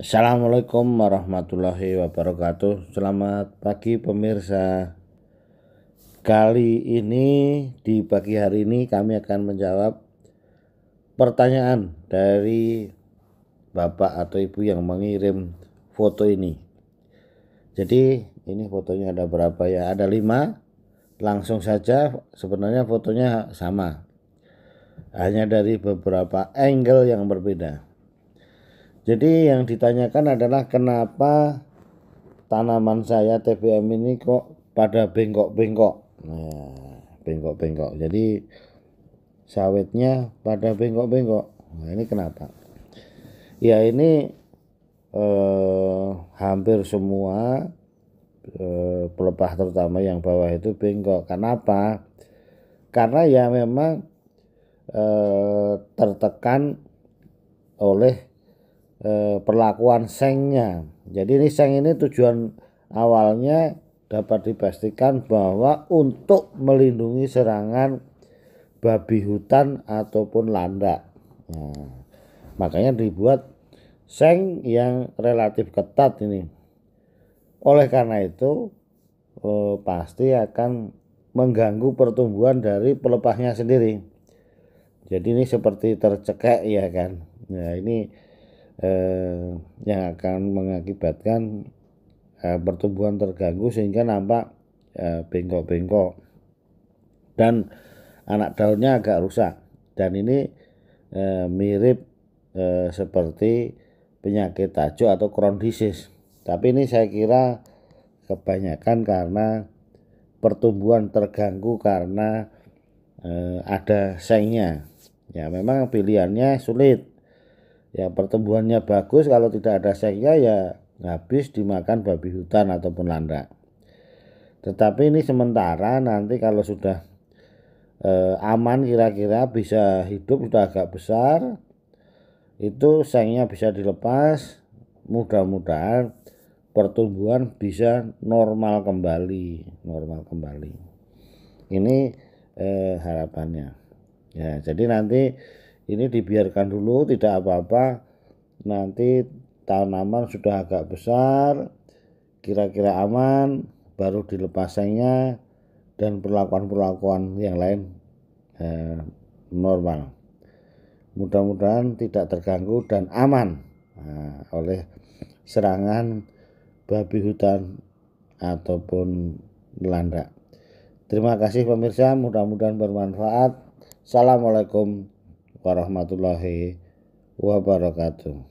Assalamualaikum warahmatullahi wabarakatuh. Selamat pagi pemirsa. Kali ini di pagi hari ini kami akan menjawab pertanyaan dari bapak atau ibu yang mengirim foto ini. Jadi ini fotonya ada berapa ya? Ada lima. Langsung saja sebenarnya fotonya sama. Hanya dari beberapa angle yang berbeda. Jadi yang ditanyakan adalah kenapa tanaman saya TBM ini kok pada bengkok-bengkok. Nah, bengkok-bengkok. Jadi sawitnya pada bengkok-bengkok. Nah, ini kenapa? Ya ini eh, hampir semua eh, pelepah terutama yang bawah itu bengkok. Kenapa? Karena ya memang eh, tertekan oleh Eh, perlakuan sengnya. Jadi ini seng ini tujuan awalnya dapat dipastikan bahwa untuk melindungi serangan babi hutan ataupun landak. Nah, makanya dibuat seng yang relatif ketat ini. Oleh karena itu eh, pasti akan mengganggu pertumbuhan dari pelepahnya sendiri. Jadi ini seperti tercekek ya kan. Nah, ini eh, yang akan mengakibatkan eh, pertumbuhan terganggu sehingga nampak bengkok eh, bengkok-bengkok dan anak daunnya agak rusak dan ini eh, mirip eh, seperti penyakit tajuk atau Crohn tapi ini saya kira kebanyakan karena pertumbuhan terganggu karena eh, ada sengnya ya memang pilihannya sulit ya pertumbuhannya bagus kalau tidak ada seknya ya habis dimakan babi hutan ataupun landak tetapi ini sementara nanti kalau sudah eh, aman kira-kira bisa hidup sudah agak besar itu sengnya bisa dilepas mudah-mudahan pertumbuhan bisa normal kembali normal kembali ini eh, harapannya ya jadi nanti ini dibiarkan dulu tidak apa-apa nanti tanaman sudah agak besar kira-kira aman baru dilepasannya dan perlakuan-perlakuan yang lain eh, normal mudah-mudahan tidak terganggu dan aman nah, oleh serangan babi hutan ataupun Belanda. Terima kasih pemirsa, mudah-mudahan bermanfaat. Assalamualaikum warahmatullahi wabarakatuh